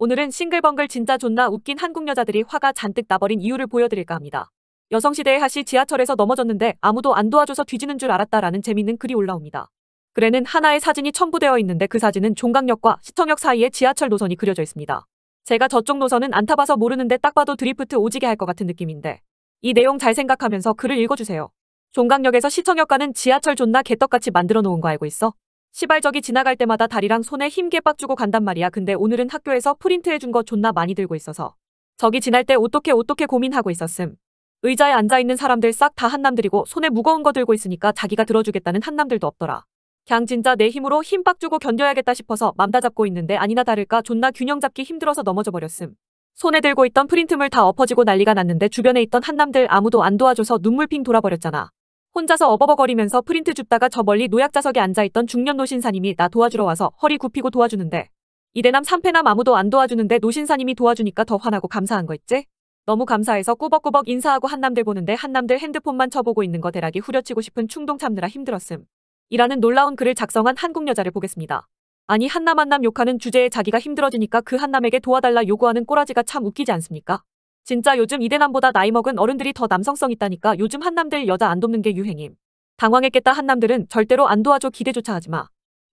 오늘은 싱글벙글 진짜 존나 웃긴 한국 여자들이 화가 잔뜩 나버린 이유를 보여드릴까 합니다. 여성시대의 하시 지하철에서 넘어졌는데 아무도 안 도와줘서 뒤지는 줄 알았다라는 재밌는 글이 올라옵니다. 글에는 하나의 사진이 첨부되어 있는데 그 사진은 종각역과 시청역 사이에 지하철 노선이 그려져 있습니다. 제가 저쪽 노선은 안 타봐서 모르는데 딱 봐도 드리프트 오지게 할 것 같은 느낌인데 이 내용 잘 생각하면서 글을 읽어주세요. 종각역에서 시청역 가는 지하철 존나 개떡같이 만들어 놓은 거 알고 있어? 시발적이 지나갈 때마다 다리랑 손에 힘게 빡주고 간단 말이야. 근데 오늘은 학교에서 프린트해준 거 존나 많이 들고 있어서 저기 지날 때 어떻게 어떻게 고민하고 있었음. 의자에 앉아있는 사람들 싹 다 한남들이고 손에 무거운 거 들고 있으니까 자기가 들어주겠다는 한남들도 없더라. 걍 진짜 내 힘으로 힘 빡주고 견뎌야겠다 싶어서 맘 다 잡고 있는데 아니나 다를까 존나 균형 잡기 힘들어서 넘어져 버렸음. 손에 들고 있던 프린트물 다 엎어지고 난리가 났는데 주변에 있던 한남들 아무도 안 도와줘서 눈물핑 돌아버렸잖아. 혼자서 어버버거리면서 프린트 줍다가 저 멀리 노약자석에 앉아있던 중년 노신사님이 나 도와주러 와서 허리 굽히고 도와주는데 이대남 삼패남 아무도 안 도와주는데 노신사님이 도와주니까 더 화나고 감사한 거 있지? 너무 감사해서 꾸벅꾸벅 인사하고 한남들 보는데 한남들 핸드폰만 쳐보고 있는 거 대락이 후려치고 싶은 충동 참느라 힘들었음. 이라는 놀라운 글을 작성한 한국 여자를 보겠습니다. 아니 한남 한남 욕하는 주제에 자기가 힘들어지니까 그 한남에게 도와달라 요구하는 꼬라지가 참 웃기지 않습니까? 진짜 요즘 이대남보다 나이 먹은 어른들이 더 남성성 있다니까 요즘 한남들 여자 안 돕는 게 유행임. 당황했겠다 한남들은 절대로 안 도와줘 기대조차 하지 마.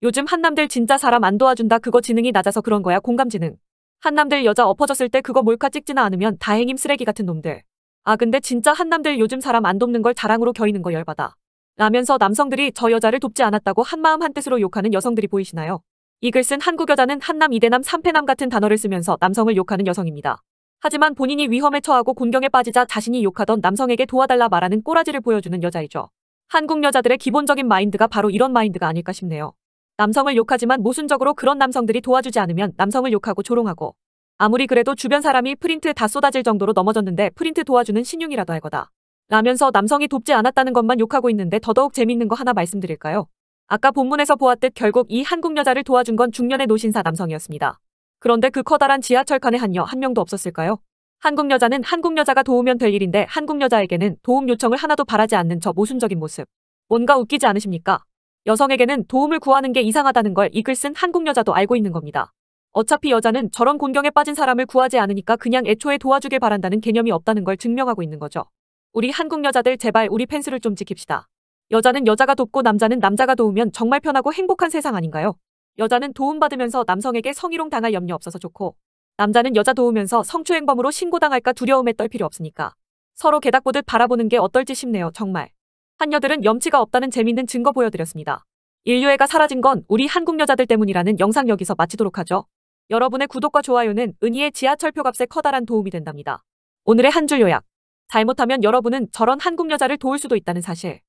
요즘 한남들 진짜 사람 안 도와준다 그거 지능이 낮아서 그런 거야 공감지능. 한남들 여자 엎어졌을 때 그거 몰카 찍지나 않으면 다행임 쓰레기 같은 놈들. 아 근데 진짜 한남들 요즘 사람 안 돕는 걸 자랑으로 겨이는 거 열받아. 라면서 남성들이 저 여자를 돕지 않았다고 한마음 한뜻으로 욕하는 여성들이 보이시나요? 이글쓴 한국 여자는 한남 이대남 삼패남 같은 단어를 쓰면서 남성을 욕하는 여성입니다. 하지만 본인이 위험에 처하고 곤경에 빠지자 자신이 욕하던 남성에게 도와달라 말하는 꼬라지를 보여주는 여자이죠. 한국 여자들의 기본적인 마인드가 바로 이런 마인드가 아닐까 싶네요. 남성을 욕하지만 모순적으로 그런 남성들이 도와주지 않으면 남성을 욕하고 조롱하고 아무리 그래도 주변 사람이 프린트 에다 쏟아질 정도로 넘어졌는데 프린트 도와주는 신용이라도 할 거다. 라면서 남성이 돕지 않았다는 것만 욕하고 있는데 더더욱 재밌는 거 하나 말씀드릴까요? 아까 본문에서 보았듯 결국 이 한국 여자를 도와준 건 중년의 노신사 남성이었습니다. 그런데 그 커다란 지하철칸에 한 여 한 명도 없었을까요? 한국 여자는 한국 여자가 도우면 될 일인데 한국 여자에게는 도움 요청을 하나도 바라지 않는 저 모순적인 모습. 뭔가 웃기지 않으십니까? 여성에게는 도움을 구하는 게 이상하다는 걸이글쓴 한국 여자도 알고 있는 겁니다. 어차피 여자는 저런 곤경에 빠진 사람을 구하지 않으니까 그냥 애초에 도와주길 바란다는 개념이 없다는 걸 증명하고 있는 거죠. 우리 한국 여자들 제발 우리 펜스를 좀 지킵시다. 여자는 여자가 돕고 남자는 남자가 도우면 정말 편하고 행복한 세상 아닌가요? 여자는 도움받으면서 남성에게 성희롱 당할 염려 없어서 좋고 남자는 여자 도우면서 성추행범으로 신고당할까 두려움에 떨 필요 없으니까 서로 개닥보듯 바라보는 게 어떨지 싶네요 정말. 한여들은 염치가 없다는 재밌는 증거 보여드렸습니다. 인류애가 사라진 건 우리 한국 여자들 때문이라는 영상 여기서 마치도록 하죠. 여러분의 구독과 좋아요는 은희의 지하철표 값에 커다란 도움이 된답니다. 오늘의 한 줄 요약. 잘못하면 여러분은 저런 한국 여자를 도울 수도 있다는 사실.